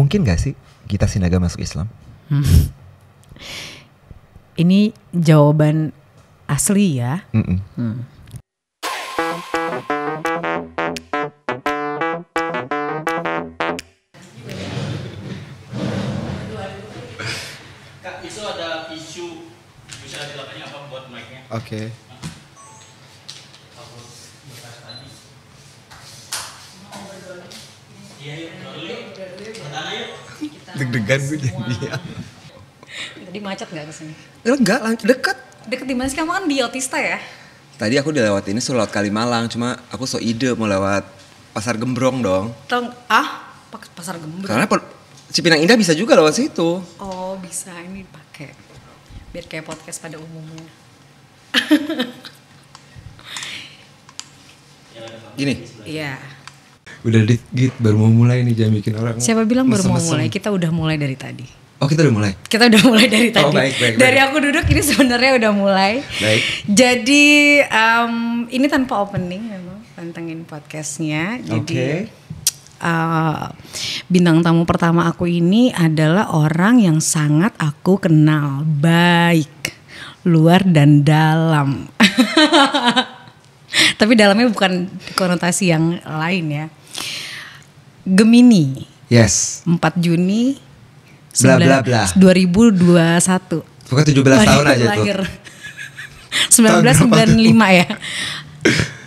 Mungkin gak sih kita Sinaga masuk Islam? Hmm. Ini jawaban asli ya. Mm -mm. Hmm. Oke. Okay. kan gue jadian. Ya. Tadi macet nggak kesini? Enggak, deket. Deket di mana sih? Kamu kan di Otista ya? Tadi aku udah lewat ini, suruh lewat Kalimalang. Cuma aku so ide mau lewat Pasar Gembrong dong. Teng ah? Pasar Gembrong? Karena Cipinang Indah bisa juga lewat situ. Oh bisa, ini pakai biar kayak podcast pada umumnya. Gini. Iya udah dikit baru mau mulai nih jangan bikin orang siapa bilang baru mau mulai kita udah mulai dari tadi Oh kita udah mulai? Kita udah mulai dari oh, tadi. Oh, baik, baik, dari aku duduk ini sebenarnya udah mulai. Baik. Jadi um, ini tanpa opening memang ya, pantengin podcastnya. Jadi okay. uh, eh, bintang tamu pertama aku ini adalah orang yang sangat aku kenal baik luar dan dalam. Tapi dalamnya bukan konotasi yang lain ya. Gemini. Yes. 4 Juni bla bla bla 2021. Bukan 17 tahun aja tuh. 1995 ya.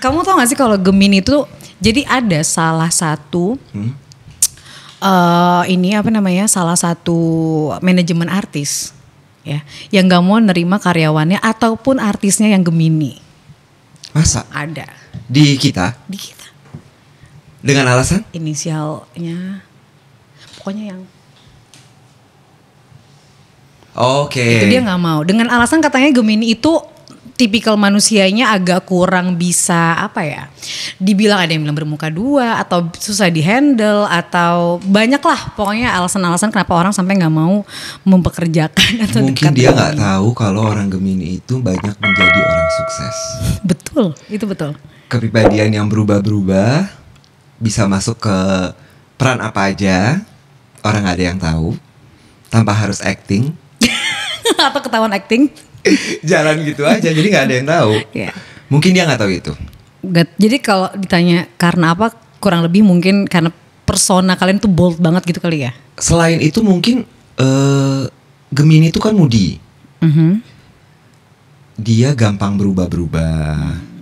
Kamu tau gak sih kalau Gemini itu jadi ada salah satu hmm? uh, ini apa namanya salah satu manajemen artis ya yang gak mau nerima karyawannya ataupun artisnya yang Gemini. Masa? Ada. Di kita? Di kita dengan alasan? Inisialnya. Pokoknya yang Oke. Okay. Itu dia nggak mau. Dengan alasan katanya Gemini itu tipikal manusianya agak kurang bisa apa ya dibilang ada yang bilang bermuka dua atau susah dihandle atau banyak lah pokoknya alasan-alasan kenapa orang sampai nggak mau mempekerjakan atau mungkin dekat dia nggak tahu kalau orang gemini itu banyak menjadi orang sukses betul itu betul kepribadian yang berubah-berubah bisa masuk ke peran apa aja orang nggak ada yang tahu tanpa harus acting atau ketahuan acting jalan gitu aja jadi nggak ada yang tahu yeah. mungkin dia nggak tahu itu Gak, jadi kalau ditanya karena apa kurang lebih mungkin karena persona kalian tuh bold banget gitu kali ya selain itu mungkin uh, Gemini itu kan moody mm -hmm. dia gampang berubah-berubah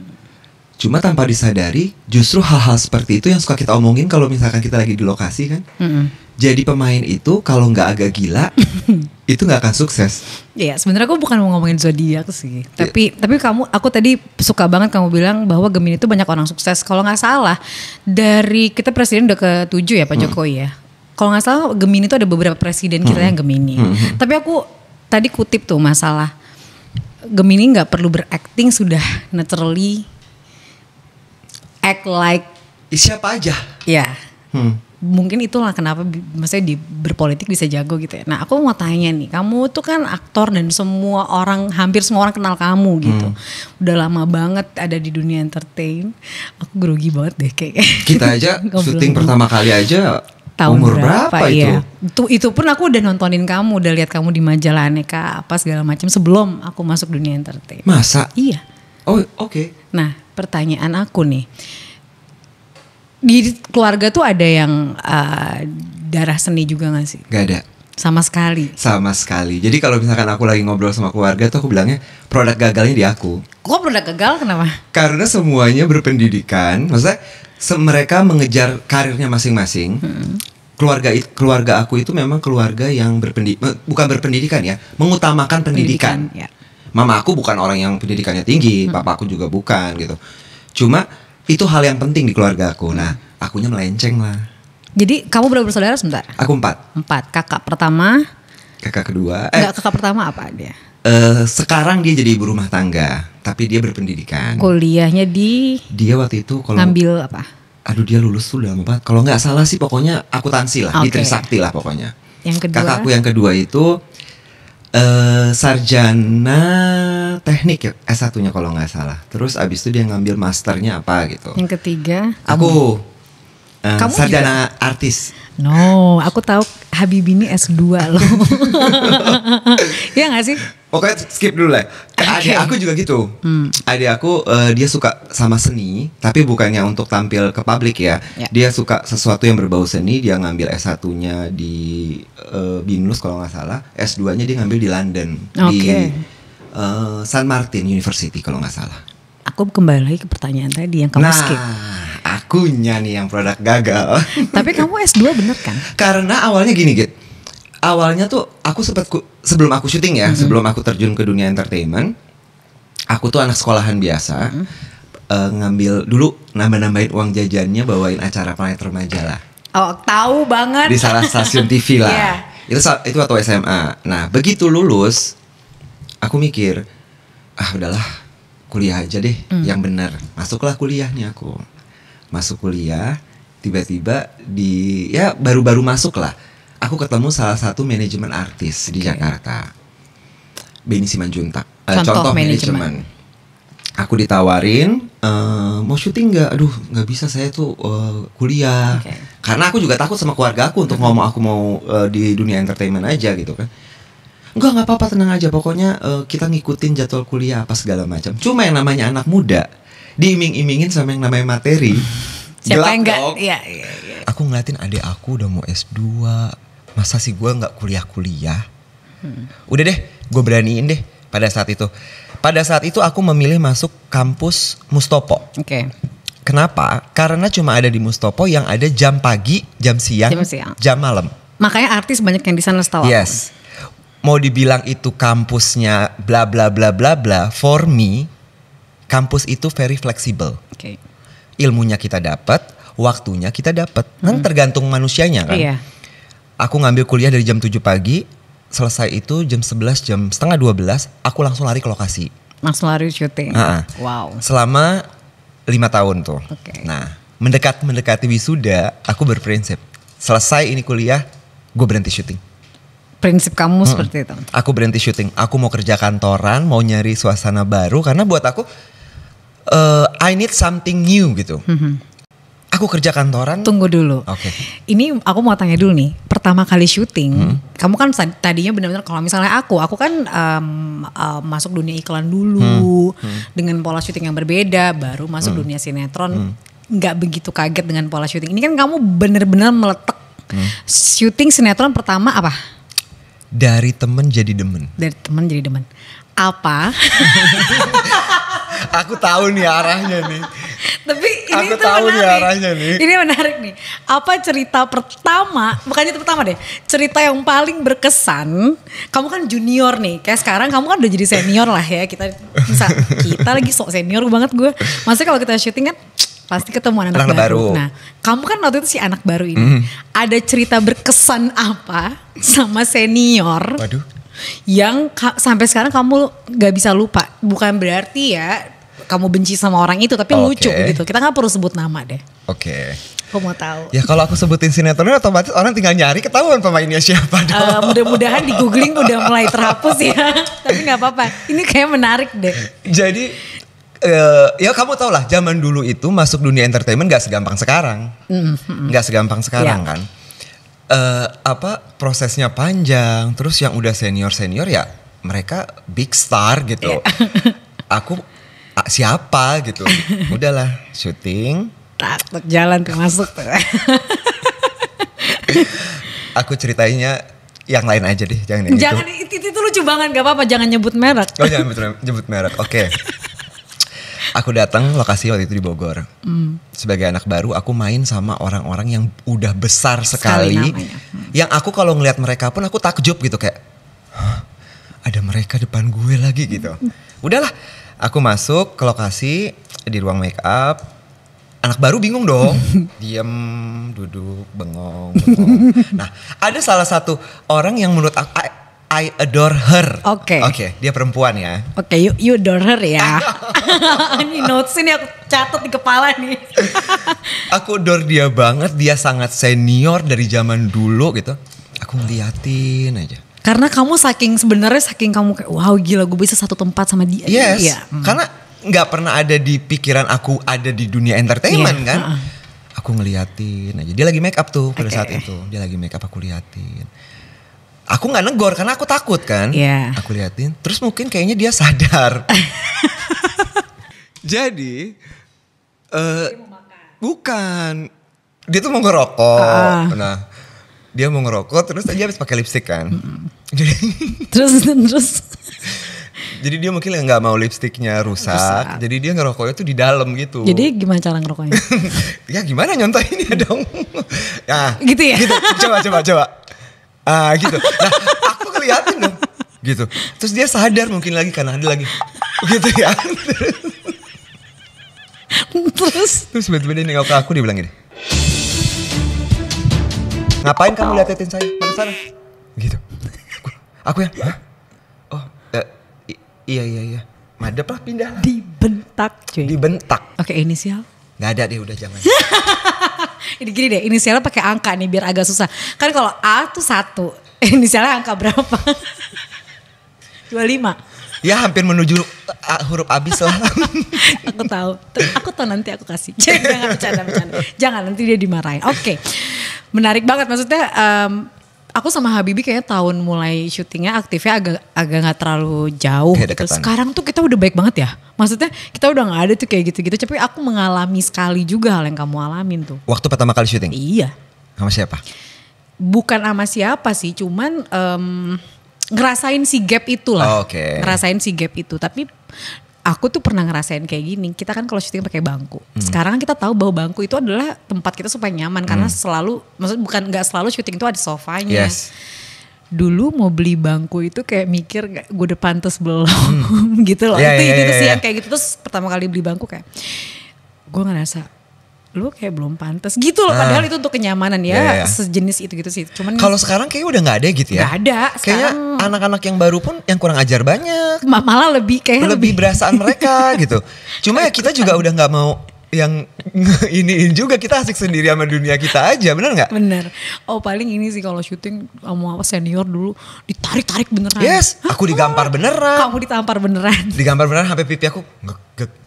Cuma tanpa disadari, justru hal-hal seperti itu yang suka kita omongin kalau misalkan kita lagi di lokasi kan. Mm -hmm. Jadi pemain itu kalau nggak agak gila, itu nggak akan sukses. Iya, sebenarnya aku bukan mau ngomongin zodiak sih, iya. tapi yeah. tapi kamu, aku tadi suka banget kamu bilang bahwa Gemini itu banyak orang sukses. Kalau nggak salah dari kita presiden udah ke tujuh ya Pak hmm. Jokowi ya. Kalau nggak salah Gemini itu ada beberapa presiden kita hmm. yang Gemini. Hmm. hmm. Tapi aku tadi kutip tuh masalah Gemini nggak perlu berakting sudah naturally act like siapa aja. Ya. Hmm. Mungkin itulah kenapa maksudnya di berpolitik bisa jago gitu ya. Nah, aku mau tanya nih, kamu tuh kan aktor dan semua orang hampir semua orang kenal kamu gitu. Hmm. Udah lama banget ada di dunia entertain. Aku grogi banget deh kayak. Gitu. Kita aja syuting pertama kali aja tahun umur berapa, berapa itu? Ya. Itu itu pun aku udah nontonin kamu, udah lihat kamu di majalah aneka apa segala macam sebelum aku masuk dunia entertain. Masa? Iya. Oh, oke. Okay. Nah, pertanyaan aku nih. Di keluarga tuh ada yang uh, darah seni juga gak sih? Gak ada. Sama sekali. Sama sekali. Jadi kalau misalkan aku lagi ngobrol sama keluarga tuh aku bilangnya produk gagalnya di aku. Kok produk gagal kenapa? Karena semuanya berpendidikan, maksudnya mereka mengejar karirnya masing-masing. Hmm. Keluarga keluarga aku itu memang keluarga yang berpendidik bukan berpendidikan ya, mengutamakan pendidikan. pendidikan ya mama aku bukan orang yang pendidikannya tinggi hmm. papa aku juga bukan gitu cuma itu hal yang penting di keluarga aku nah akunya melenceng lah jadi kamu berapa bersaudara sebentar aku empat empat kakak pertama kakak kedua eh Enggak, kakak pertama apa dia Eh, sekarang dia jadi ibu rumah tangga, tapi dia berpendidikan. Kuliahnya di Dia waktu itu kalau ngambil apa? Aduh dia lulus tuh udah empat. Kalau nggak salah sih pokoknya akuntansi lah, okay. di Trisakti lah pokoknya. Yang kedua. Kakakku yang kedua itu uh, sarjana teknik ya S1-nya kalau nggak salah. Terus abis itu dia ngambil masternya apa gitu. Yang ketiga. Aku uh, Kamu sarjana juga? artis. No, aku tahu ini S2 loh. Iya gak sih? Pokoknya skip dulu lah. Kan okay. Adik aku juga gitu. Hmm. Adik aku uh, dia suka sama seni, tapi bukannya untuk tampil ke publik ya. Yeah. Dia suka sesuatu yang berbau seni. Dia ngambil S1-nya di uh, Binus kalau nggak salah. S2-nya dia ngambil di London okay. di uh, San Martin University kalau nggak salah. Aku kembali lagi ke pertanyaan tadi yang kamu nah, skip. Akunya nih yang produk gagal. tapi kamu S2 bener kan? Karena awalnya gini gitu awalnya tuh aku sempat sebelum aku syuting ya, mm -hmm. sebelum aku terjun ke dunia entertainment, aku tuh anak sekolahan biasa. Mm -hmm. Uh, ngambil dulu nambah-nambahin uang jajannya bawain acara planet remaja lah. Oh, tahu banget. Di salah stasiun TV lah. yeah. Itu itu atau SMA. Nah, begitu lulus aku mikir, ah udahlah, kuliah aja deh mm. yang benar. Masuklah kuliah nih aku. Masuk kuliah, tiba-tiba di ya baru-baru masuk lah aku ketemu salah satu manajemen artis okay. di Jakarta. Benny Simanjuntak. Eh, contoh, uh, contoh manajemen. Aku ditawarin uh, mau syuting nggak? Aduh nggak bisa saya tuh uh, kuliah. Okay. Karena aku juga takut sama keluarga aku untuk ngomong aku mau uh, di dunia entertainment aja gitu kan. Enggak nggak apa-apa tenang aja pokoknya uh, kita ngikutin jadwal kuliah apa segala macam. Cuma yang namanya anak muda diiming-imingin sama yang namanya materi. Siapa Gelap yang enggak? Iya, iya, iya. Aku ngeliatin adik aku udah mau S2, masa sih gue nggak kuliah-kuliah? Hmm. Udah deh, gue beraniin deh pada saat itu. Pada saat itu aku memilih masuk kampus Mustopo. Oke. Okay. Kenapa? Karena cuma ada di Mustopo yang ada jam pagi, jam siang, jam, siang. jam malam. Makanya artis banyak yang di sana setahu Yes. Mau dibilang itu kampusnya bla bla bla bla bla, for me kampus itu very flexible. Oke. Okay. Ilmunya kita dapat, waktunya kita dapat. Kan hmm. Kan tergantung manusianya kan. Iya aku ngambil kuliah dari jam 7 pagi, selesai itu jam 11 jam setengah 12 aku langsung lari ke lokasi. Langsung lari syuting. nah, Wow. Selama lima tahun tuh. Okay. Nah, mendekat mendekati wisuda, aku berprinsip selesai ini kuliah, gue berhenti syuting. Prinsip kamu hmm. seperti itu. Aku berhenti syuting. Aku mau kerja kantoran, mau nyari suasana baru karena buat aku uh, I need something new gitu. Mm -hmm. Aku kerja kantoran. Tunggu dulu. Oke. Okay. Ini aku mau tanya dulu nih. Pertama kali syuting, hmm. kamu kan tadinya benar-benar kalau misalnya aku, aku kan um, um, masuk dunia iklan dulu hmm. Hmm. dengan pola syuting yang berbeda, baru masuk hmm. dunia sinetron. Hmm. nggak hmm. begitu kaget dengan pola syuting. Ini kan kamu benar-benar meletak Hmm. Syuting sinetron pertama apa? Dari temen jadi demen. Dari temen jadi demen. Apa? aku tahu nih arahnya nih. Tapi ini aku tuh tahu menarik. nih arahnya nih. Ini menarik nih. Apa cerita pertama? Makanya itu pertama deh. Cerita yang paling berkesan. Kamu kan junior nih. Kayak sekarang kamu kan udah jadi senior lah ya. Kita bisa kita lagi sok senior banget gue. Maksudnya kalau kita syuting kan pasti ketemu anak, anak baru. baru. Nah, kamu kan waktu itu si anak baru ini. Mm. Ada cerita berkesan apa sama senior? Waduh yang sampai sekarang kamu gak bisa lupa. Bukan berarti ya kamu benci sama orang itu tapi okay. lucu gitu. Kita nggak perlu sebut nama deh. Oke. Okay. Aku mau tahu. Ya kalau aku sebutin sinetronnya otomatis orang tinggal nyari ketahuan pemainnya siapa eh, dong. Uh, mudah-mudahan di googling udah mulai terhapus ya. Tapi gak apa-apa. Ini kayak menarik deh. Jadi uh, ya kamu tau lah zaman dulu itu masuk dunia entertainment gak segampang sekarang. Nggak mm -hmm. segampang sekarang yeah. kan uh, apa prosesnya panjang terus yang udah senior senior ya mereka big star gitu yeah. aku ah, siapa gitu udahlah syuting tak jalan tuh aku ceritainnya yang lain aja deh jangan jangan itu, itu, itu lucu banget gak apa-apa jangan nyebut merek oh jangan nyebut, nyebut merek oke okay. aku datang lokasi waktu itu di Bogor. Mm. Sebagai anak baru aku main sama orang-orang yang udah besar sekali. sekali mm. Yang aku kalau ngelihat mereka pun aku takjub gitu kayak ada mereka depan gue lagi gitu. Hmm. Udahlah, aku masuk ke lokasi di ruang make up. Anak baru bingung dong, Diam duduk, bengong, bengong. Nah, ada salah satu orang yang menurut aku I adore her. Oke. Okay. Oke, okay, dia perempuan ya. Oke, okay, you, you adore her ya. ini notes ini aku catat di kepala nih. aku adore dia banget, dia sangat senior dari zaman dulu gitu. Aku ngeliatin aja. Karena kamu saking sebenarnya saking kamu kayak wow gila gue bisa satu tempat sama dia. Yes. Iya. Hmm. Karena nggak pernah ada di pikiran aku ada di dunia entertainment yeah. kan. Uh -uh. Aku ngeliatin aja. Dia lagi make up tuh pada okay. saat itu. Dia lagi make up aku liatin aku nggak negor karena aku takut kan. Iya. Yeah. Aku liatin, terus mungkin kayaknya dia sadar. Jadi uh, bukan dia tuh mau ngerokok. Uh. Nah, dia mau ngerokok terus aja habis pakai lipstik kan. Jadi terus terus jadi dia mungkin nggak mau lipstiknya rusak, rusak. Jadi dia ngerokoknya tuh di dalam gitu. Jadi gimana cara ngerokoknya? ya gimana nyontoinnya dong. nah, gitu ya. Gitu. Coba coba coba ah gitu nah aku ngeliatin dong gitu terus dia sadar mungkin lagi karena ada lagi gitu ya terus terus tiba-tiba dia nengok ke aku dia bilang gini ngapain kamu liatin saya mana sana gitu aku, aku ya Hah? oh uh, iya iya iya madep lah pindah dibentak cuy dibentak oke okay, inisial nggak ada deh udah jangan ini gini deh, inisialnya pakai angka nih biar agak susah. Kan kalau A tuh satu, inisialnya angka berapa? 25. Ya hampir menuju uh, huruf abis lah. aku tahu. Aku tahu nanti aku kasih. Jangan bercanda-bercanda. Jangan nanti dia dimarahin. Oke. Okay. Menarik banget maksudnya um, aku sama Habibi kayaknya tahun mulai syutingnya aktifnya agak agak nggak terlalu jauh. gitu. Sekarang tuh kita udah baik banget ya. Maksudnya kita udah nggak ada tuh kayak gitu-gitu. Tapi aku mengalami sekali juga hal yang kamu alamin tuh. Waktu pertama kali syuting? Iya. Sama siapa? Bukan sama siapa sih, cuman um, ngerasain si gap itu lah. Oh, Oke. Okay. Ngerasain si gap itu. Tapi aku tuh pernah ngerasain kayak gini. Kita kan kalau syuting pakai bangku. Hmm. Sekarang kita tahu bahwa bangku itu adalah tempat kita supaya nyaman karena hmm. selalu maksud bukan nggak selalu syuting itu ada sofanya. Yes. Dulu mau beli bangku itu kayak mikir gue udah pantas belum hmm. gitu loh. Yeah, itu yeah, itu yeah, sih yeah. Ya. yang kayak gitu terus pertama kali beli bangku kayak gue ngerasa lu kayak belum pantas gitu loh padahal ah. itu untuk kenyamanan ya yeah, yeah. Iya. sejenis itu gitu sih cuman kalau sekarang kayak udah nggak ada gitu ya gak ada kayaknya anak-anak yang baru pun yang kurang ajar banyak malah lebih kayak lebih, lebih berasaan mereka gitu cuma ya kita juga udah nggak mau yang iniin juga kita asik sendiri sama dunia kita aja bener nggak bener oh paling ini sih kalau syuting mau apa senior dulu ditarik tarik beneran yes aku digampar beneran kamu ditampar beneran digampar beneran sampai pipi aku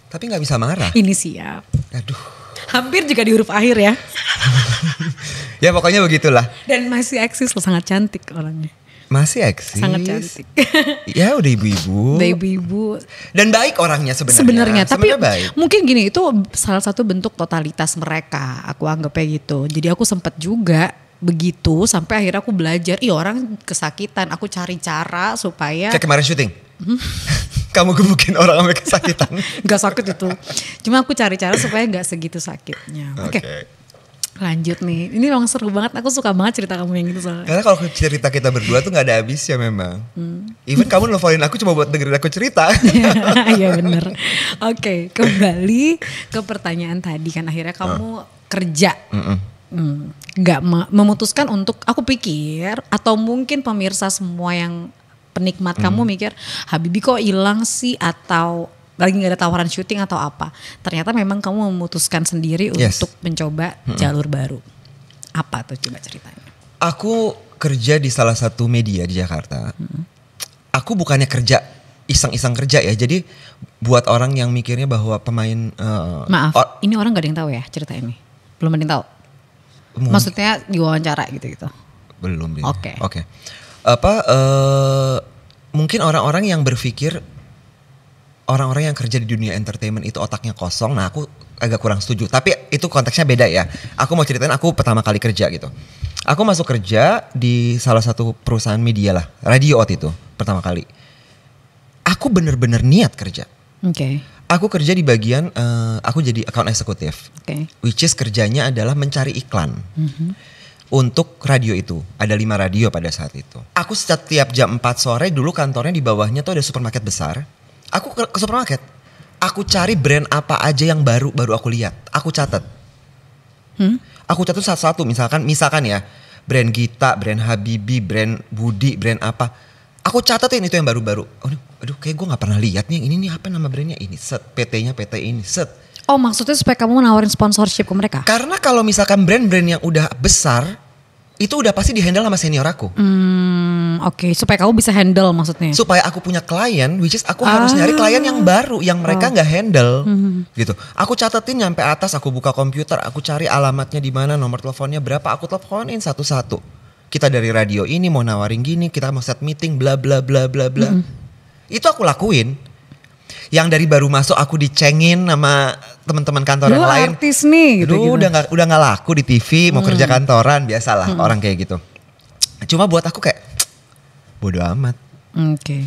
tapi nggak bisa marah ini siap aduh Hampir juga di huruf akhir ya. ya pokoknya begitulah. Dan masih eksis loh, sangat cantik orangnya. Masih eksis. Sangat cantik. ya udah ibu-ibu. Udah ibu-ibu. Dan baik orangnya sebenarnya. Sebenarnya, tapi baik. mungkin gini itu salah satu bentuk totalitas mereka. Aku anggapnya gitu. Jadi aku sempat juga begitu sampai akhirnya aku belajar iya orang kesakitan aku cari cara supaya kayak kemarin syuting kamu gebukin orang sampai kesakitan nggak sakit itu cuma aku cari cara supaya nggak segitu sakitnya oke okay. okay. Lanjut nih, ini memang seru banget. Aku suka banget cerita kamu yang gitu soalnya. Karena kalau cerita kita berdua tuh nggak ada habis ya memang. Hmm. Even kamu nelfonin aku cuma buat dengerin aku cerita. Iya bener. Oke, okay, kembali ke pertanyaan tadi kan akhirnya kamu uh. kerja. Mm -mm Hmm. nggak hmm, memutuskan untuk aku pikir atau mungkin pemirsa semua yang penikmat hmm. kamu mikir Habibi kok hilang sih atau lagi nggak ada tawaran syuting atau apa ternyata memang kamu memutuskan sendiri yes. untuk mencoba hmm. jalur baru apa tuh coba ceritanya aku kerja di salah satu media di Jakarta hmm. aku bukannya kerja iseng-iseng kerja ya jadi buat orang yang mikirnya bahwa pemain uh, maaf or ini orang gak ada yang tahu ya cerita ini belum ada yang tahu Maksudnya diwawancara gitu-gitu? Belum. Oke. Ya. Oke. Okay. Okay. Apa uh, mungkin orang-orang yang berpikir orang-orang yang kerja di dunia entertainment itu otaknya kosong. Nah, aku agak kurang setuju. Tapi itu konteksnya beda ya. Aku mau ceritain aku pertama kali kerja gitu. Aku masuk kerja di salah satu perusahaan media lah, radio waktu itu pertama kali. Aku bener-bener niat kerja. Oke. Okay. Aku kerja di bagian uh, aku jadi account eksekutif, okay. which is kerjanya adalah mencari iklan. Mm -hmm untuk radio itu. Ada lima radio pada saat itu. Aku setiap jam 4 sore dulu kantornya di bawahnya tuh ada supermarket besar. Aku ke, ke supermarket. Aku cari brand apa aja yang baru baru aku lihat. Aku catat. Hmm? Aku catat satu-satu misalkan misalkan ya brand Gita, brand Habibi, brand Budi, brand apa. Aku catatin itu yang baru-baru. Aduh, aduh kayak gue nggak pernah lihat nih. Ini nih apa nama brandnya ini? Set PT-nya PT ini. Set. Oh maksudnya supaya kamu nawarin sponsorship ke mereka? Karena kalau misalkan brand-brand yang udah besar itu udah pasti dihandle sama senior aku. Hmm, oke. Okay. Supaya kamu bisa handle maksudnya. Supaya aku punya klien, which is aku ah. harus nyari klien yang baru, yang mereka oh. nggak oh. handle, hmm. gitu. Aku catetin nyampe atas, aku buka komputer, aku cari alamatnya di mana, nomor teleponnya berapa, aku teleponin satu-satu kita dari radio ini mau nawarin gini, kita mau set meeting bla bla bla bla bla. Mm. Itu aku lakuin. Yang dari baru masuk aku dicengin sama teman-teman kantor yang lain. artis nih gitu. Duh, udah gak, udah nggak laku di TV, mau mm. kerja kantoran, biasalah mm. orang kayak gitu. Cuma buat aku kayak bodo amat. Oke. Okay.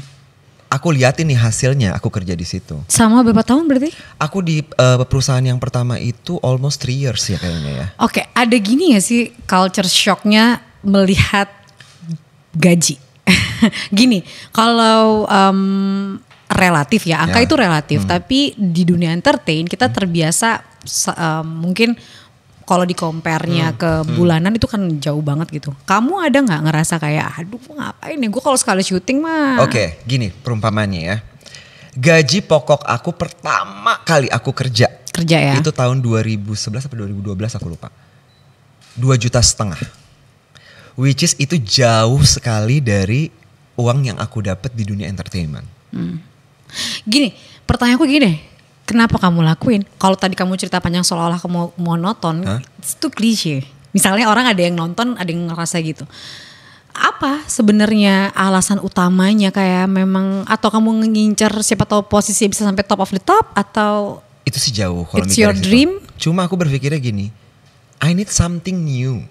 Aku lihat ini hasilnya, aku kerja di situ. Sama berapa tahun berarti? Aku di uh, perusahaan yang pertama itu almost three years ya kayaknya ya. Oke, okay, ada gini ya sih culture shocknya melihat gaji. Gini, kalau um, relatif ya, angka ya. itu relatif, hmm. tapi di dunia entertain kita terbiasa um, mungkin kalau di compare-nya hmm. ke hmm. bulanan hmm. itu kan jauh banget gitu. Kamu ada nggak ngerasa kayak aduh ngapain ya gue kalau sekali syuting mah. Oke, okay, gini perumpamannya ya. Gaji pokok aku pertama kali aku kerja. Kerja ya. Itu tahun 2011 atau 2012 aku lupa. 2 juta setengah which is itu jauh sekali dari uang yang aku dapat di dunia entertainment. Hmm. Gini, pertanyaanku gini, deh, kenapa kamu lakuin? Kalau tadi kamu cerita panjang seolah-olah kamu monoton, huh? itu klise. Misalnya orang ada yang nonton, ada yang ngerasa gitu. Apa sebenarnya alasan utamanya kayak memang atau kamu ngincer siapa tahu posisi bisa sampai top of the top atau itu sih jauh kalau It's your dream. Cuma aku berpikirnya gini, I need something new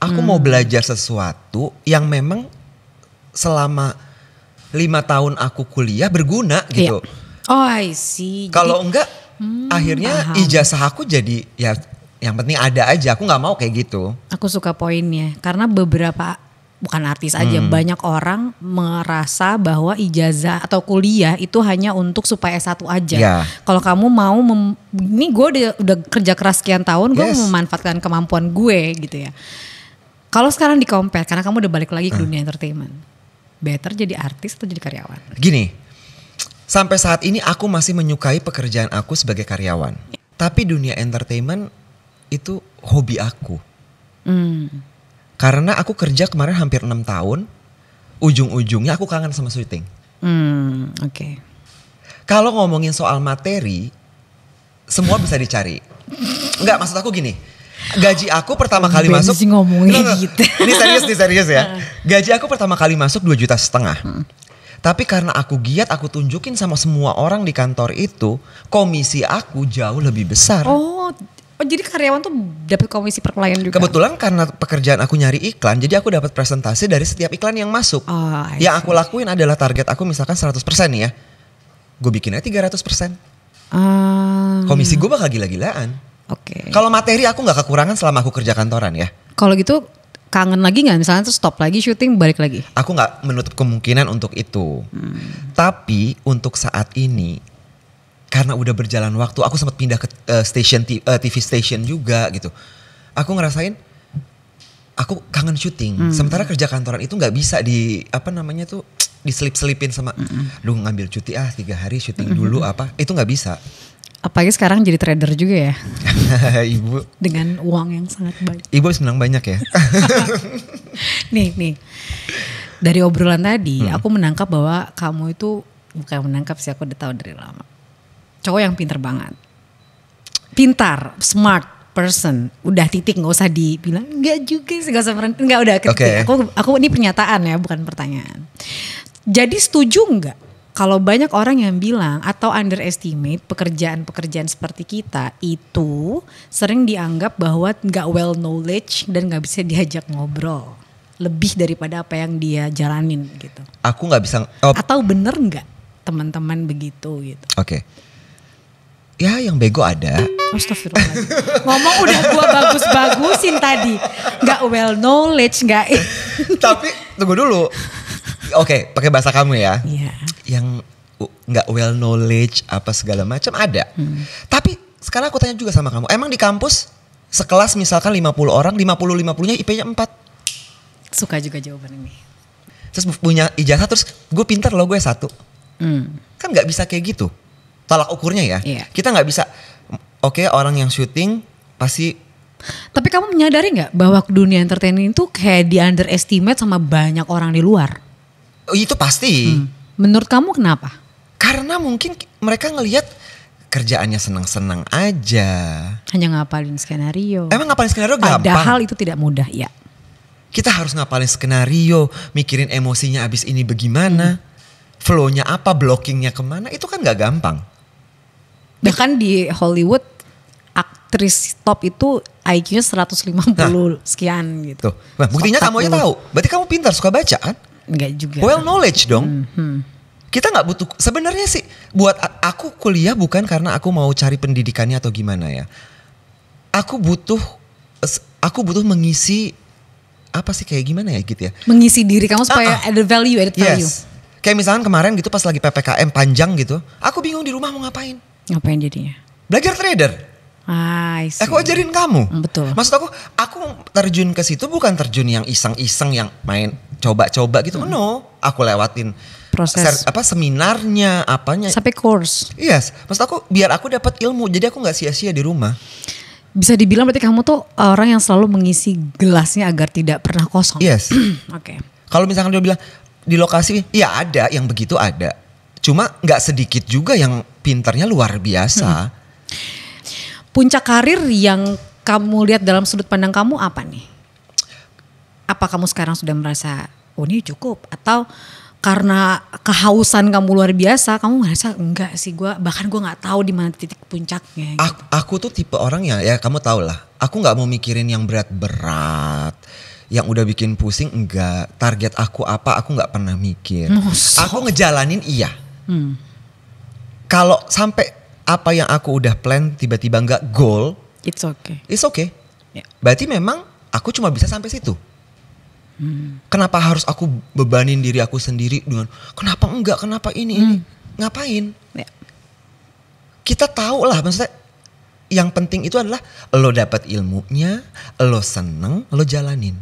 aku hmm. mau belajar sesuatu yang memang selama lima tahun aku kuliah berguna iya. gitu. Yeah. Oh I see. Kalau enggak hmm, akhirnya paham. ijazah aku jadi ya yang penting ada aja. Aku nggak mau kayak gitu. Aku suka poinnya karena beberapa bukan artis aja hmm. banyak orang merasa bahwa ijazah atau kuliah itu hanya untuk supaya satu aja. Yeah. Kalau kamu mau mem, ini gue udah, udah kerja keras sekian tahun, gue yes. memanfaatkan kemampuan gue gitu ya. Kalau sekarang di compare karena kamu udah balik lagi ke hmm. dunia entertainment. Better jadi artis atau jadi karyawan? Gini. Sampai saat ini aku masih menyukai pekerjaan aku sebagai karyawan. Tapi dunia entertainment itu hobi aku. Hmm. Karena aku kerja kemarin hampir enam tahun, ujung-ujungnya aku kangen sama syuting. Hmm, oke. Okay. Kalau ngomongin soal materi, semua bisa dicari. Enggak, maksud aku gini gaji aku pertama kali Bensi masuk gitu. Ini serius ini serius ya. Ah. Gaji aku pertama kali masuk 2 juta setengah. Hmm. Tapi karena aku giat, aku tunjukin sama semua orang di kantor itu, komisi aku jauh lebih besar. Oh, oh jadi karyawan tuh dapat komisi per klien juga. Kebetulan karena pekerjaan aku nyari iklan, jadi aku dapat presentasi dari setiap iklan yang masuk. Oh, yang aku lakuin adalah target aku misalkan 100% nih ya. Gue bikinnya 300%. Um. Komisi gue bakal gila-gilaan. Oke. Okay. Kalau materi aku nggak kekurangan selama aku kerja kantoran ya. Kalau gitu kangen lagi nggak misalnya tuh stop lagi syuting balik lagi? Aku nggak menutup kemungkinan untuk itu. Hmm. Tapi untuk saat ini karena udah berjalan waktu, aku sempat pindah ke uh, station uh, eh, TV station juga gitu. Aku ngerasain aku kangen syuting. Hmm. Sementara kerja kantoran itu nggak bisa di apa namanya tuh diselip-selipin sama, lu hmm. ngambil cuti ah tiga hari syuting hmm. dulu apa? Itu nggak bisa apalagi sekarang jadi trader juga ya. Ibu. Dengan uang yang sangat banyak. Ibu senang banyak ya. nih, nih. Dari obrolan tadi, hmm. aku menangkap bahwa kamu itu bukan menangkap sih, aku udah tahu dari lama. Cowok yang pinter banget. Pintar, smart person. Udah titik nggak usah dibilang nggak juga sih, nggak usah nggak udah ketik. Okay. Aku aku ini pernyataan ya, bukan pertanyaan. Jadi setuju nggak kalau banyak orang yang bilang atau underestimate pekerjaan-pekerjaan seperti kita itu sering dianggap bahwa nggak well knowledge dan nggak bisa diajak ngobrol lebih daripada apa yang dia jalanin gitu. Aku nggak bisa. Oh. Atau bener nggak teman-teman begitu gitu? Oke. Okay ya yang bego ada. Astagfirullah. Ngomong udah gua bagus-bagusin tadi. Gak well knowledge, gak. Tapi tunggu dulu. Oke, okay, pakai bahasa kamu ya. Iya. Yeah yang nggak well knowledge apa segala macam ada. Hmm. Tapi sekarang aku tanya juga sama kamu, emang di kampus sekelas misalkan 50 orang, 50 50-nya IP-nya 4. Suka juga jawaban ini. Terus punya ijazah terus gue pintar loh gue satu. Hmm. Kan nggak bisa kayak gitu. Tolak ukurnya ya. Yeah. Kita nggak bisa oke okay, orang yang syuting pasti tapi kamu menyadari nggak bahwa dunia entertainment itu kayak di underestimate sama banyak orang di luar? Oh, itu pasti. Hmm Menurut kamu kenapa? Karena mungkin mereka ngelihat kerjaannya senang-senang aja. Hanya ngapalin skenario. Emang ngapalin skenario Padahal gampang. Padahal itu tidak mudah, ya. Kita harus ngapalin skenario, mikirin emosinya abis ini bagaimana, hmm. flownya apa, blockingnya kemana, itu kan gak gampang. Bahkan di Hollywood aktris top itu IQ-nya 150 nah, sekian gitu. Nah, buktinya kamu aja tahu. Berarti kamu pintar, suka baca kan? Enggak juga. Well knowledge dong. Hmm, hmm. Kita nggak butuh. Sebenarnya sih buat aku kuliah bukan karena aku mau cari pendidikannya atau gimana ya. Aku butuh aku butuh mengisi apa sih kayak gimana ya gitu ya. Mengisi diri kamu supaya uh ah, -uh. Ah. ada value, ada value. Yes. Kayak misalkan kemarin gitu pas lagi PPKM panjang gitu, aku bingung di rumah mau ngapain. Ngapain jadinya? Belajar trader. Ah, eh, aku ajarin kamu. Mm, betul. Maksud aku, aku terjun ke situ bukan terjun yang iseng-iseng yang main coba-coba gitu. Hmm. No, aku lewatin proses ser, apa seminarnya, apanya. Sampai course. Yes, maksud aku biar aku dapat ilmu. Jadi aku nggak sia-sia di rumah. Bisa dibilang berarti kamu tuh orang yang selalu mengisi gelasnya agar tidak pernah kosong. Yes. Oke. okay. Kalau misalkan dia bilang di lokasi, ya ada yang begitu ada. Cuma nggak sedikit juga yang pintarnya luar biasa. Hmm puncak karir yang kamu lihat dalam sudut pandang kamu apa nih? Apa kamu sekarang sudah merasa oh ini cukup atau karena kehausan kamu luar biasa, kamu merasa enggak sih gue, bahkan gue nggak tahu di mana titik puncaknya. Gitu. Aku, aku tuh tipe orang ya, ya kamu tau lah. Aku nggak mau mikirin yang berat-berat, yang udah bikin pusing enggak. Target aku apa, aku nggak pernah mikir. so. Aku ngejalanin iya. Hmm. Kalau sampai apa yang aku udah plan tiba-tiba nggak goal, it's okay. It's okay. Yeah. Berarti memang aku cuma bisa sampai situ. Hmm. Kenapa harus aku bebanin diri aku sendiri dengan kenapa enggak, kenapa ini hmm. ini, ngapain? Ya. Kita tahu lah maksudnya yang penting itu adalah lo dapat ilmunya, lo seneng, lo jalanin.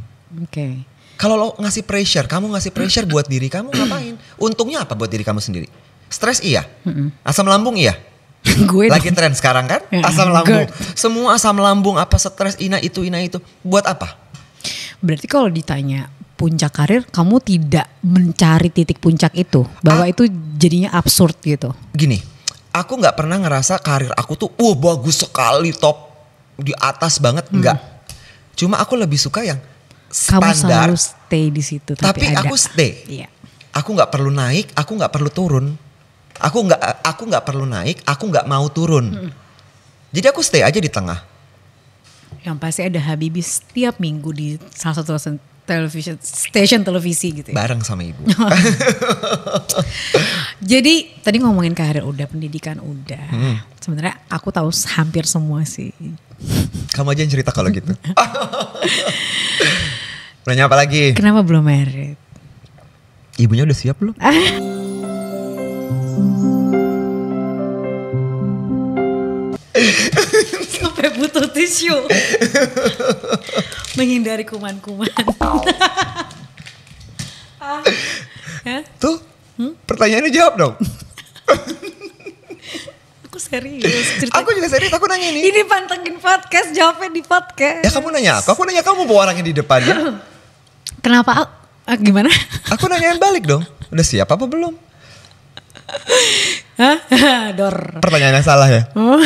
Oke. Okay. Kalau lo ngasih pressure, kamu ngasih pressure buat diri kamu ngapain? Untungnya apa buat diri kamu sendiri? Stres iya, asam lambung iya, gue lagi tren sekarang kan ya. asam lambung Good. semua asam lambung apa stres ina itu ina itu buat apa berarti kalau ditanya puncak karir kamu tidak mencari titik puncak itu bahwa A ah. itu jadinya absurd gitu gini aku nggak pernah ngerasa karir aku tuh wah bagus sekali top di atas banget hmm. enggak cuma aku lebih suka yang standar kamu selalu stay di situ tapi, tapi ada. aku stay yeah. aku nggak perlu naik aku nggak perlu turun Aku nggak aku nggak perlu naik, aku nggak mau turun. Hmm. Jadi aku stay aja di tengah. Yang pasti ada Habibie setiap minggu di salah satu television station televisi gitu ya. Bareng sama ibu. Jadi tadi ngomongin karir udah, pendidikan udah. Hmm. Sebenarnya aku tahu hampir semua sih. Kamu aja yang cerita kalau gitu. Nanya apa lagi? Kenapa belum married? Ibunya udah siap belum? sampai butuh tisu menghindari kuman-kuman ah. tuh hmm? pertanyaannya jawab dong aku serius cerita. aku juga serius aku nanya ini ini pantengin podcast jawabnya di podcast ya kamu nanya aku aku nanya kamu bawa orangnya di depannya kenapa ah, gimana aku nanyain balik dong udah siap apa belum Dor. Pertanyaannya salah ya? Oh.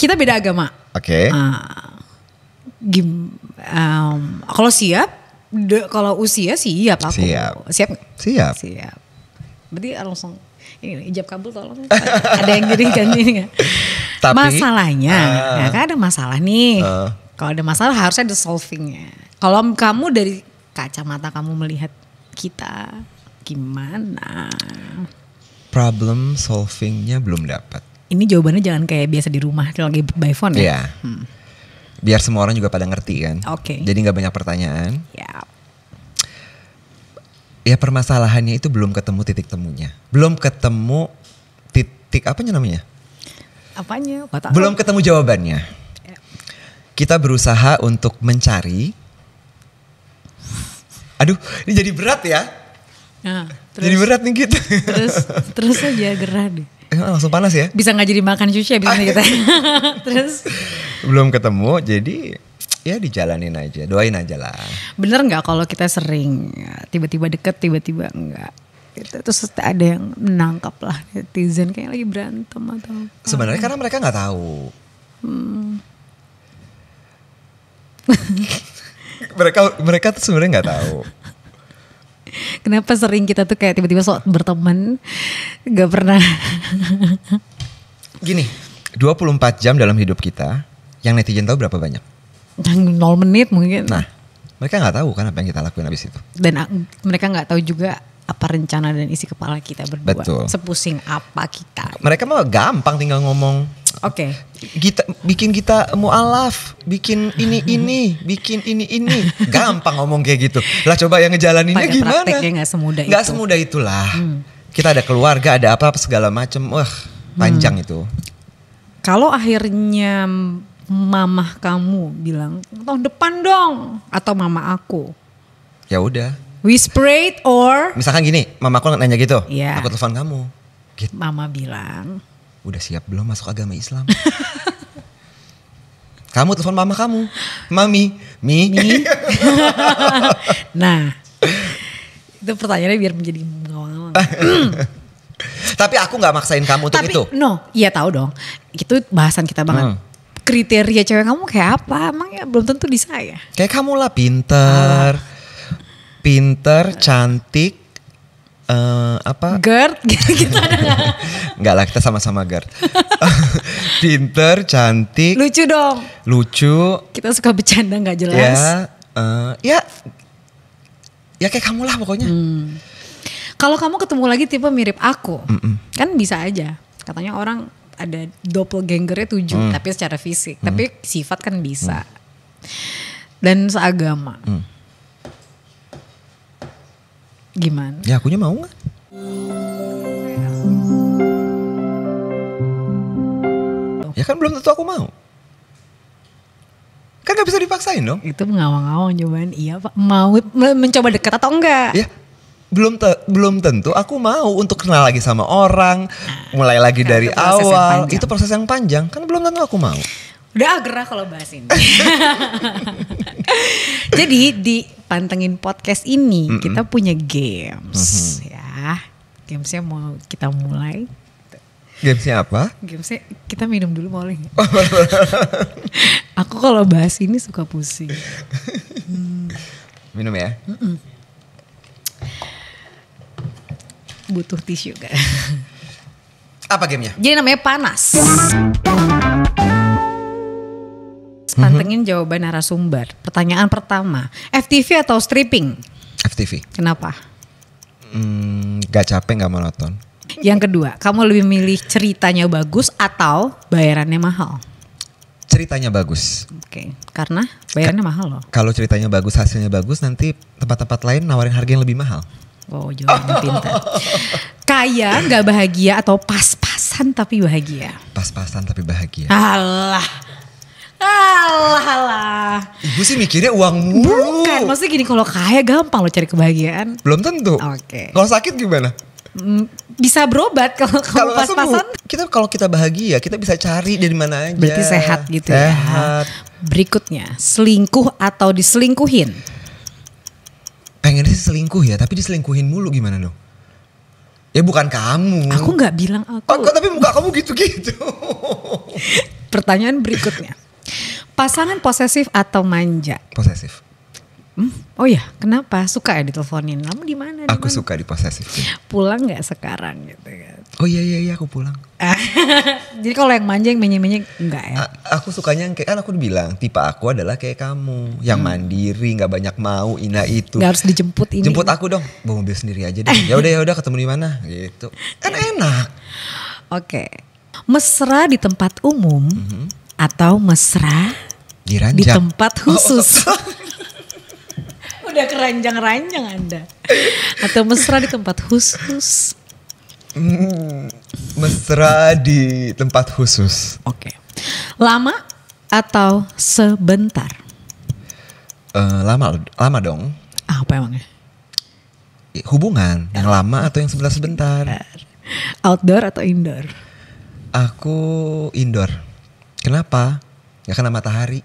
Kita beda agama. Oke. Okay. Uh, gim, um, kalau siap, kalau usia siap aku. Siap. Siap. Siap. Siap. Berarti langsung ini ijab kabul tolong ada yang kan ini ya masalahnya, uh, ya kan ada masalah nih. Uh, kalau ada masalah harusnya ada solvingnya. Kalau kamu dari kacamata kamu melihat kita, gimana? Problem solvingnya belum dapat. Ini jawabannya jangan kayak biasa di rumah lagi by phone ya. Yeah. Hmm. Biar semua orang juga pada ngerti kan. Oke. Okay. Jadi nggak banyak pertanyaan. Ya. Yeah. ya permasalahannya itu belum ketemu titik temunya. Belum ketemu titik apa namanya? Apanya? Gak Belum ketemu jawabannya. Yeah. Kita berusaha untuk mencari. Aduh, ini jadi berat ya. Nah, jadi berat nih gitu. Terus terus aja gerah deh. Eh langsung panas ya? Bisa nggak jadi makan cuci abis ya, nih kita. terus belum ketemu jadi ya dijalanin aja, doain aja lah. Bener nggak kalau kita sering tiba-tiba deket, tiba-tiba enggak? Gitu. Terus ada yang menangkap lah netizen kayak lagi berantem atau apa. Sebenarnya karena mereka nggak tahu. Hmm. mereka mereka tuh sebenarnya nggak tahu. Kenapa sering kita tuh kayak tiba-tiba sok berteman gak pernah. Gini, 24 jam dalam hidup kita yang netizen tahu berapa banyak? Yang 0 menit mungkin. Nah, mereka gak tahu kan apa yang kita lakuin abis itu. Dan ah, mereka gak tahu juga apa rencana dan isi kepala kita berdua. Betul. Sepusing apa kita. Mereka mah gampang tinggal ngomong Oke. Okay. bikin kita mualaf, bikin ini ini, bikin ini ini. Gampang ngomong kayak gitu. Lah coba yang ngejalaninnya Pada gimana? Praktiknya gak semudah gak itu. Gak semudah itulah. Hmm. Kita ada keluarga, ada apa, -apa segala macem. Wah hmm. panjang hmm. itu. Kalau akhirnya mamah kamu bilang tahun depan dong atau mama aku. Ya udah. We sprayed or misalkan gini, mama aku nanya gitu, yeah. aku telepon kamu. Gitu. Mama bilang, udah siap belum masuk agama Islam? kamu telepon mama kamu, mami, mi. mi. nah, itu pertanyaannya biar menjadi ngawang-ngawang. Tapi aku nggak maksain kamu untuk Tapi, itu. No, iya tahu dong. Itu bahasan kita banget. Hmm kriteria cewek kamu kayak apa? Emang ya belum tentu di saya. Kayak kamu lah pinter, ah. pinter, cantik, uh, apa? Gerd gitu, gitu nggak? lah kita sama-sama gerd. Pinter, cantik. Lucu dong. Lucu. Kita suka bercanda nggak jelas. Ya, uh, ya, ya kayak kamu lah pokoknya. Hmm. Kalau kamu ketemu lagi tipe mirip aku, mm -mm. kan bisa aja. Katanya orang ada doppelgangernya tujuh, mm. tapi secara fisik, mm. tapi sifat kan bisa. Mm. Dan seagama. Mm Gimana? Ya akunya mau nggak? Ya kan belum tentu aku mau. Kan gak bisa dipaksain dong. Itu mengawang-awang jawaban iya pak. Mau mencoba dekat atau enggak? Ya belum te belum tentu aku mau untuk kenal lagi sama orang, nah, mulai lagi dari itu awal. Itu proses yang panjang kan belum tentu aku mau. Udah ah, gerah kalau bahas ini. Jadi di pantengin podcast ini mm -hmm. kita punya games mm -hmm. ya. Gamesnya mau kita mulai. Gamesnya apa? Gamesnya kita minum dulu boleh oh, Aku kalau bahas ini suka pusing. Minum ya? Butuh tisu kan? Apa gamenya? Jadi namanya panas. Mhm. pantengin mm-hmm. jawaban narasumber. Pertanyaan pertama, FTV atau stripping? FTV. Kenapa? Hmm, gak capek, gak monoton. Yang kedua, kamu lebih milih ceritanya bagus atau bayarannya mahal? Ceritanya bagus. Oke, karena bayarannya Ka- mahal loh. Kalau ceritanya bagus, hasilnya bagus, nanti tempat-tempat lain nawarin harga yang lebih mahal. Wow, jawabannya pintar. Kaya gak bahagia atau pas-pasan tapi bahagia? Pas-pasan tapi bahagia. Allah. Alah, alah. Ibu sih mikirnya uang mulu. Bukan, maksudnya gini kalau kaya gampang lo cari kebahagiaan. Belum tentu. Oke. Okay. Kalau sakit gimana? Hmm, bisa berobat kalau kalau pas-pasan kita kalau kita bahagia kita bisa cari dari mana aja berarti sehat gitu ya. sehat. ya berikutnya selingkuh atau diselingkuhin pengen sih selingkuh ya tapi diselingkuhin mulu gimana dong ya bukan kamu aku nggak bilang aku oh, tapi muka kamu gitu-gitu pertanyaan berikutnya Pasangan posesif atau manja? Posesif. Hmm? Oh ya, kenapa? Suka ya diteleponin? Kamu di mana? Aku dimana? suka diposesif. Pulang nggak sekarang gitu kan? Oh iya iya iya aku pulang. Jadi kalau yang manja yang menye-menye enggak ya? A aku sukanya yang kayak, kan aku udah bilang tipe aku adalah kayak kamu, yang hmm. mandiri, nggak banyak mau, ina itu. Gak harus dijemput ini. Jemput aku dong, bawa mobil sendiri aja deh. ya udah ya udah ketemu di mana gitu. Kan enak. Oke. Okay. Mesra di tempat umum mm -hmm. atau mesra Diranjang. Di tempat oh, oh, khusus. Oh. Udah keranjang-ranjang Anda. Atau mesra di tempat khusus. Hmm, mesra di tempat khusus. Oke. Okay. Lama atau sebentar? Uh, lama lama dong. Ah, apa emangnya? Hubungan yang lama atau yang sebentar sebentar? Outdoor atau indoor? Aku indoor. Kenapa? Ya karena matahari.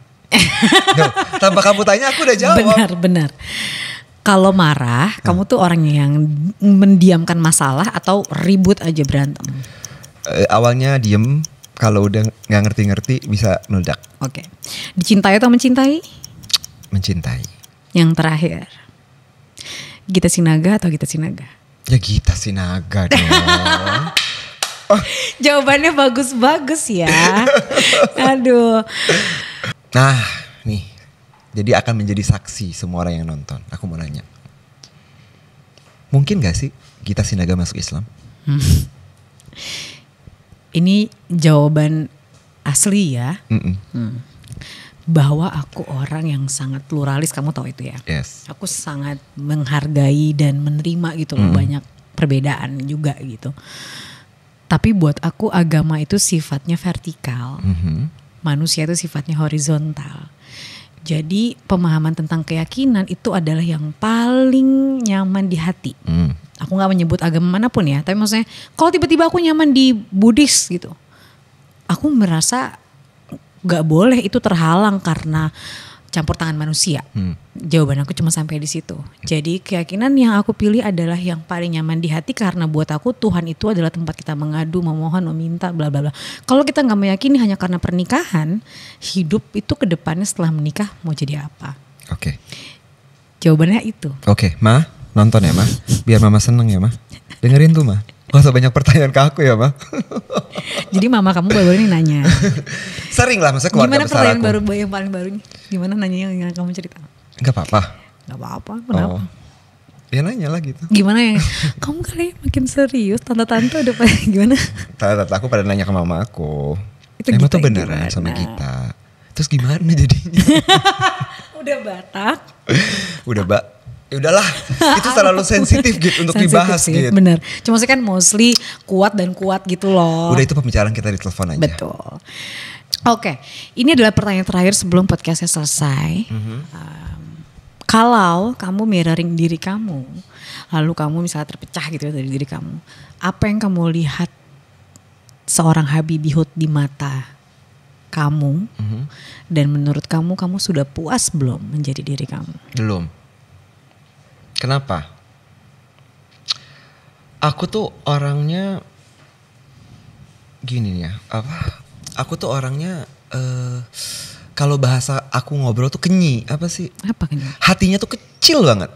Duh, tanpa kamu tanya aku udah jawab. Benar, benar. Kalau marah, hmm. kamu tuh orang yang mendiamkan masalah atau ribut aja berantem? Uh, awalnya diem, kalau udah nggak ngerti-ngerti bisa meledak. Oke. Okay. Dicintai atau mencintai? Mencintai. Yang terakhir. Gita Sinaga atau Gita Sinaga? Ya Gita Sinaga dong. Jawabannya bagus-bagus ya. Aduh. Nah, nih. Jadi akan menjadi saksi semua orang yang nonton. Aku mau nanya. Mungkin gak sih kita Sinaga masuk Islam? Hmm. Ini jawaban asli ya. Hmm. Bahwa aku orang yang sangat pluralis, kamu tahu itu ya. Yes. Aku sangat menghargai dan menerima gitu banyak perbedaan juga gitu. Tapi buat aku agama itu sifatnya vertikal. Mm -hmm. Manusia itu sifatnya horizontal. Jadi pemahaman tentang keyakinan itu adalah yang paling nyaman di hati. Mm. Aku nggak menyebut agama manapun ya, tapi maksudnya kalau tiba-tiba aku nyaman di Buddhis gitu, aku merasa nggak boleh itu terhalang karena campur tangan manusia. Hmm. Jawaban aku cuma sampai di situ. Jadi keyakinan yang aku pilih adalah yang paling nyaman di hati karena buat aku Tuhan itu adalah tempat kita mengadu, memohon, meminta, bla bla bla. Kalau kita nggak meyakini hanya karena pernikahan, hidup itu ke depannya setelah menikah mau jadi apa? Oke. Okay. Jawabannya itu. Oke, okay, ma nonton ya ma, biar mama seneng ya ma. Dengerin tuh ma. Gak usah banyak pertanyaan ke aku ya, Ma. Jadi mama kamu baru-baru ini nanya. Sering lah, masa keluarga Gimana besar Gimana pertanyaan baru yang paling baru nih? Gimana nanya yang kamu cerita? Gak apa-apa. Gak apa-apa, kenapa? Oh. Ya nanya lah gitu. Gimana ya? kamu kali makin serius, tante-tante udah pada gimana? Tante-tante aku pada nanya ke mama aku. Itu Emang gitu, tuh beneran gimana? sama kita. Terus gimana jadinya? udah batak. udah bak ya udahlah itu terlalu sensitif gitu untuk sensitive dibahas sih, gitu. Bener. Cuma sih kan mostly kuat dan kuat gitu loh. Udah itu pembicaraan kita di telepon aja. Betul. Oke, okay. ini adalah pertanyaan terakhir sebelum podcastnya selesai. Mm -hmm. um, kalau kamu mirroring diri kamu, lalu kamu misalnya terpecah gitu ya dari diri kamu, apa yang kamu lihat seorang Habibihut di mata kamu mm -hmm. dan menurut kamu kamu sudah puas belum menjadi diri kamu? Belum. Kenapa? Aku tuh orangnya gini ya, apa? Aku tuh orangnya uh, kalau bahasa aku ngobrol tuh kenyi, apa sih? Apa kenyi? Hatinya tuh kecil banget.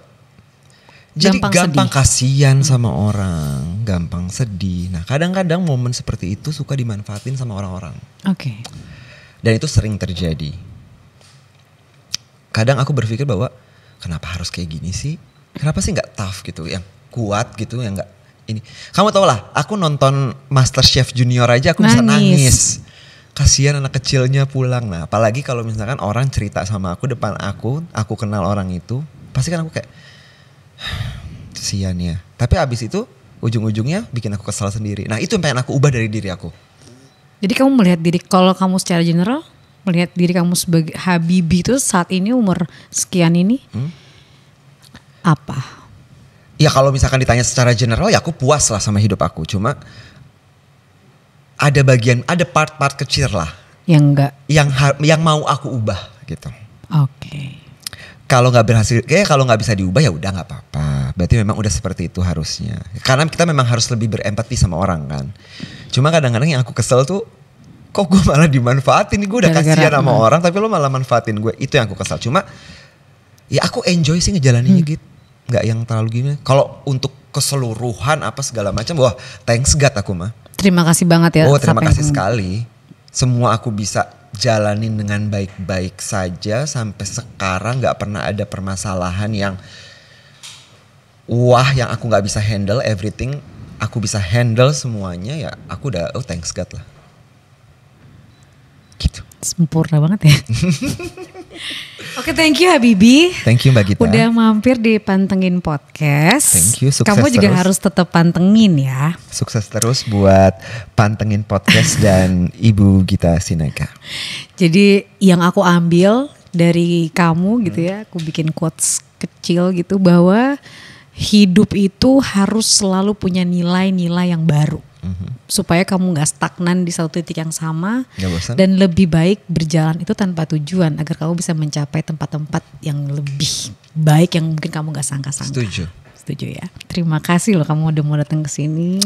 Jadi gampang, gampang kasihan hmm. sama orang, gampang sedih. Nah, kadang-kadang momen seperti itu suka dimanfaatin sama orang-orang. Oke. Okay. Dan itu sering terjadi. Kadang aku berpikir bahwa kenapa harus kayak gini sih? kenapa sih nggak tough gitu yang kuat gitu yang nggak ini kamu tau lah aku nonton Master Chef Junior aja aku nangis. bisa nangis kasihan anak kecilnya pulang nah apalagi kalau misalkan orang cerita sama aku depan aku aku kenal orang itu pasti kan aku kayak kasihan ya tapi abis itu ujung-ujungnya bikin aku kesal sendiri nah itu yang pengen aku ubah dari diri aku jadi kamu melihat diri kalau kamu secara general melihat diri kamu sebagai Habibi itu saat ini umur sekian ini hmm? apa? Ya kalau misalkan ditanya secara general ya aku puas lah sama hidup aku. Cuma ada bagian, ada part-part kecil lah. Yang enggak. Yang yang mau aku ubah gitu. Oke. Okay. Kalau nggak berhasil, kayak kalau nggak bisa diubah ya udah nggak apa-apa. Berarti memang udah seperti itu harusnya. Karena kita memang harus lebih berempati sama orang kan. Cuma kadang-kadang yang aku kesel tuh kok gue malah dimanfaatin gue udah kasihan sama orang tapi lo malah manfaatin gue itu yang aku kesal cuma ya aku enjoy sih ngejalaninnya hmm. gitu nggak yang terlalu gini kalau untuk keseluruhan apa segala macam wah thanks God aku mah terima kasih banget ya oh terima kasih yang... sekali semua aku bisa jalanin dengan baik-baik saja sampai sekarang nggak pernah ada permasalahan yang wah yang aku nggak bisa handle everything aku bisa handle semuanya ya aku udah oh thanks God lah gitu sempurna banget ya Oke, thank you Habibi. Thank you Mbak Gita. Udah mampir di Pantengin Podcast. Thank you, sukses Kamu juga terus. harus tetap pantengin ya. Sukses terus buat Pantengin Podcast dan Ibu Gita Sinaga. Jadi yang aku ambil dari kamu gitu ya, aku bikin quotes kecil gitu bahwa hidup itu harus selalu punya nilai-nilai yang baru. Mm-hmm. Supaya kamu nggak stagnan di satu titik yang sama dan lebih baik berjalan itu tanpa tujuan agar kamu bisa mencapai tempat-tempat yang lebih baik yang mungkin kamu nggak sangka-sangka. Setuju setuju ya. Terima kasih loh kamu udah mau datang ke sini.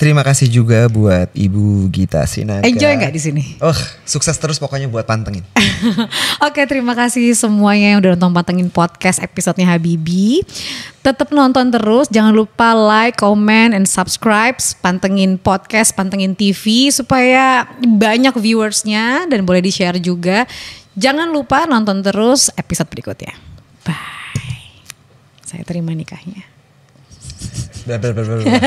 Terima kasih juga buat Ibu Gita Sinaga. Enjoy gak di sini? Oh, sukses terus pokoknya buat pantengin. Oke, terima kasih semuanya yang udah nonton pantengin podcast episodenya Habibi. Tetap nonton terus, jangan lupa like, comment, and subscribe. Pantengin podcast, pantengin TV supaya banyak viewersnya dan boleh di share juga. Jangan lupa nonton terus episode berikutnya. Bye. Saya terima nikahnya. ¡Pero, pero, pero!